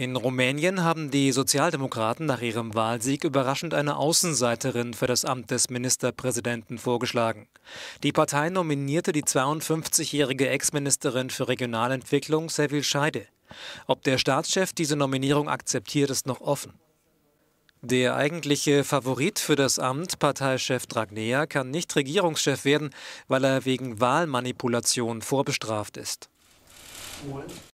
In Rumänien haben die Sozialdemokraten nach ihrem Wahlsieg überraschend eine Außenseiterin für das Amt des Ministerpräsidenten vorgeschlagen. Die Partei nominierte die 52-jährige Ex-Ministerin für Regionalentwicklung Sevil Scheide. Ob der Staatschef diese Nominierung akzeptiert, ist noch offen. Der eigentliche Favorit für das Amt, Parteichef Dragnea, kann nicht Regierungschef werden, weil er wegen Wahlmanipulation vorbestraft ist.